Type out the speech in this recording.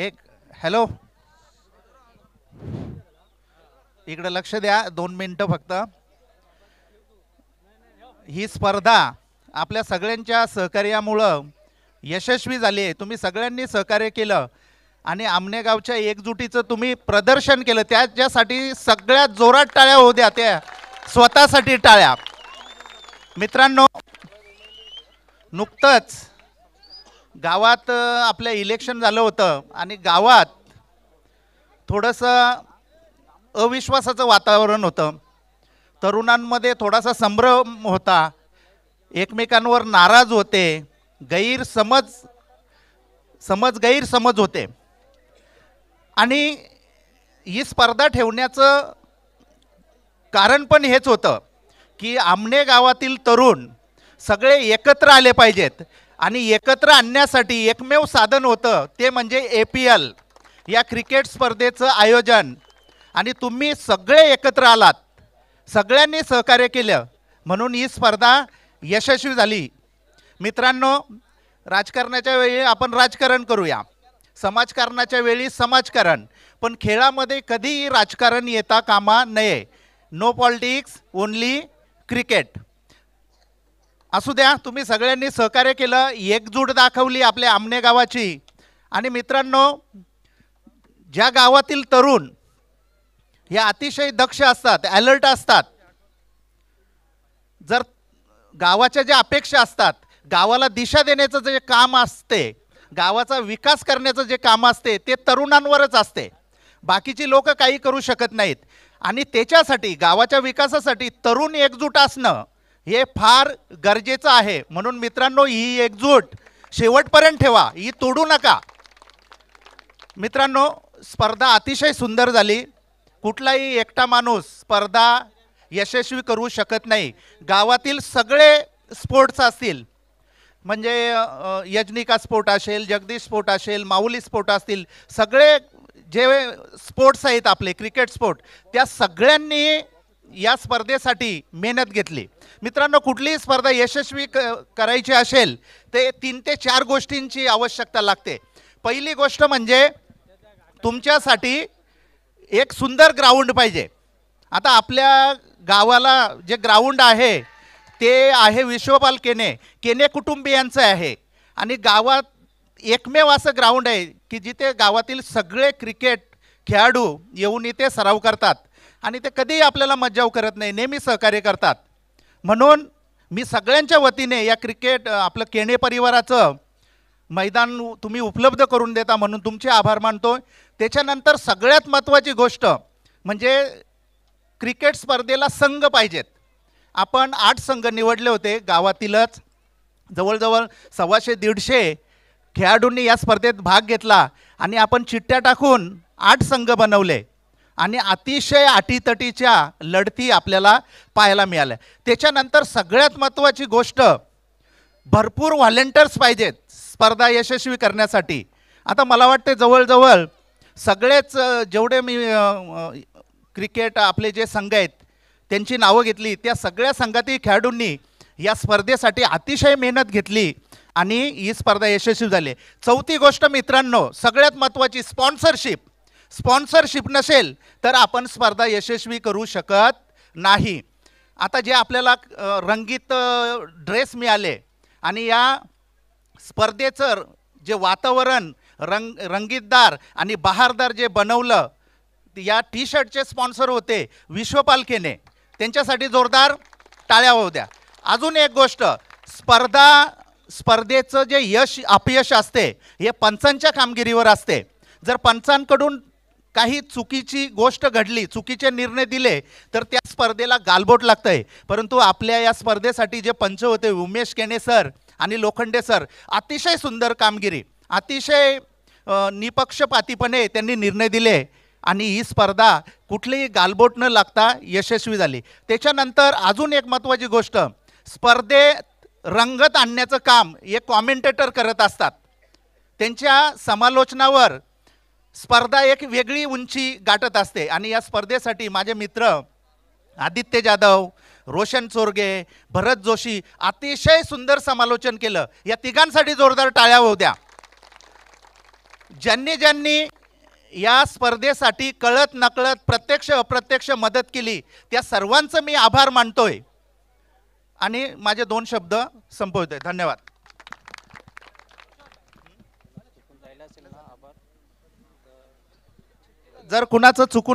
एक हॅलो इकडे लक्ष द्या दोन मिनटं फक्त ही स्पर्धा आपल्या सगळ्यांच्या सहकार्यामुळं यशस्वी झाली आहे तुम्ही सगळ्यांनी सहकार्य केलं आणि आमनेगावच्या एकजुटीचं तुम्ही प्रदर्शन केलं त्याच्यासाठी सगळ्या जोरात टाळ्या होऊ द्या त्या स्वतःसाठी टाळ्या मित्रांनो नुकतंच गावात आपलं इलेक्शन झालं होतं आणि गावात थोडंसं अविश्वासाचं वातावरण होतं तरुणांमध्ये थोडासा संभ्रम होता एकमेकांवर नाराज होते गैरसमज समज गैरसमज होते आणि ही स्पर्धा ठेवण्याचं कारण पण हेच होतं की आमने गावातील तरुण सगळे एकत्र आले पाहिजेत आणि एकत्र आणण्यासाठी एकमेव साधन होतं ते म्हणजे ए पी एल या क्रिकेट स्पर्धेचं आयोजन आणि तुम्ही सगळे एकत्र आलात सगळ्यांनी सहकार्य केलं म्हणून ही स्पर्धा यशस्वी झाली मित्रांनो राजकारणाच्या वेळी आपण राजकारण करूया समाजकारणाच्या वेळी समाजकारण पण खेळामध्ये कधीही राजकारण येता कामा नये नो पॉलिटिक्स ओन्ली क्रिकेट असू द्या तुम्ही सगळ्यांनी सहकार्य केलं एकजूट दाखवली आपल्या आमने गावाची आणि मित्रांनो ज्या गावातील तरुण हे अतिशय दक्ष असतात अलर्ट असतात जर गावाच्या ज्या अपेक्षा असतात गावाला दिशा देण्याचं जे काम असते गावाचा विकास करण्याचं जे काम असते ते तरुणांवरच असते बाकीची लोक काही करू शकत नाहीत आणि त्याच्यासाठी गावाच्या विकासासाठी तरुण एकजूट असणं हे फार गरजेचं आहे म्हणून मित्रांनो ही एकजूट शेवटपर्यंत ठेवा ही तोडू नका मित्रांनो स्पर्धा अतिशय सुंदर झाली कुठलाही एकटा माणूस स्पर्धा यशस्वी करू शकत नाही गावातील सगळे स्पोर्ट्स असतील म्हणजे यजनिका स्पोर्ट असेल जगदीश स्पोर्ट असेल माऊली स्पोर्ट असतील सगळे जे स्पोर्ट्स आहेत आपले क्रिकेट स्पोर्ट त्या सगळ्यांनी या स्पर्धेसाठी मेहनत घेतली मित्रांनो कुठलीही स्पर्धा यशस्वी क करायची असेल ते तीन ते चार गोष्टींची आवश्यकता लागते पहिली गोष्ट म्हणजे तुमच्यासाठी एक सुंदर ग्राउंड पाहिजे आता आपल्या गावाला जे ग्राउंड आहे ते आहे विश्वपाल केने केने कुटुंबियांचं आहे आणि गावात एकमेव असं ग्राउंड आहे की जिथे गावातील सगळे क्रिकेट खेळाडू येऊन इथे सराव करतात आणि ते कधीही आपल्याला मज्जाव करत नाही नेहमी सहकार्य करतात म्हणून मी सगळ्यांच्या वतीने या क्रिकेट आपलं केणे परिवाराचं मैदान तुम्ही उपलब्ध करून देता म्हणून तुमचे आभार मानतो त्याच्यानंतर सगळ्यात महत्त्वाची गोष्ट म्हणजे क्रिकेट स्पर्धेला संघ पाहिजेत आपण आठ संघ निवडले होते गावातीलच जवळजवळ सव्वाशे दीडशे खेळाडूंनी या स्पर्धेत भाग घेतला आणि आपण चिठ्ठ्या टाकून आठ संघ बनवले आणि अतिशय अटीतटीच्या लढती आपल्याला पाहायला मिळाल्या त्याच्यानंतर सगळ्यात महत्त्वाची गोष्ट भरपूर व्हॉलेंटियर्स पाहिजेत स्पर्धा यशस्वी करण्यासाठी आता मला वाटते जवळजवळ सगळेच जेवढे मी क्रिकेट आपले जे संघ आहेत त्यांची नावं घेतली त्या सगळ्या संघातील खेळाडूंनी या स्पर्धेसाठी अतिशय मेहनत घेतली आणि ही स्पर्धा यशस्वी झाली चौथी गोष्ट मित्रांनो सगळ्यात महत्त्वाची स्पॉन्सरशिप स्पॉन्सरशिप नसेल तर आपण स्पर्धा यशस्वी करू शकत नाही आता जे आपल्याला रंगीत ड्रेस मिळाले आणि या स्पर्धेचं जे वातावरण रंग रंगीतदार आणि बहारदार जे बनवलं या टी शर्टचे स्पॉन्सर होते विश्वपालखेने त्यांच्यासाठी जोरदार टाळ्या होऊ द्या अजून एक गोष्ट स्पर्धा स्पर्धेचं जे यश अपयश असते हे पंचांच्या कामगिरीवर असते जर पंचांकडून काही चुकीची गोष्ट घडली चुकीचे निर्णय दिले तर त्या स्पर्धेला गालबोट लागतं आहे परंतु आपल्या या स्पर्धेसाठी जे पंच होते उमेश केणे सर आणि लोखंडे सर अतिशय सुंदर कामगिरी अतिशय निपक्षपातीपणे त्यांनी निर्णय दिले आणि ही स्पर्धा कुठलीही गालबोट न लागता यशस्वी झाली त्याच्यानंतर अजून एक महत्त्वाची गोष्ट स्पर्धेत रंगत आणण्याचं काम हे कॉमेंटेटर करत असतात त्यांच्या समालोचनावर स्पर्धा एक वेगळी उंची गाठत असते आणि या स्पर्धेसाठी माझे मित्र आदित्य जाधव रोशन चोरगे भरत जोशी अतिशय सुंदर समालोचन केलं या तिघांसाठी जोरदार टाळ्या होत्या ज्यांनी ज्यांनी या स्पर्धेसाठी कळत नकळत प्रत्यक्ष अप्रत्यक्ष मदत केली त्या सर्वांचं मी आभार मानतोय आणि माझे दोन शब्द संपवतोय धन्यवाद जर कुणाचं चुकून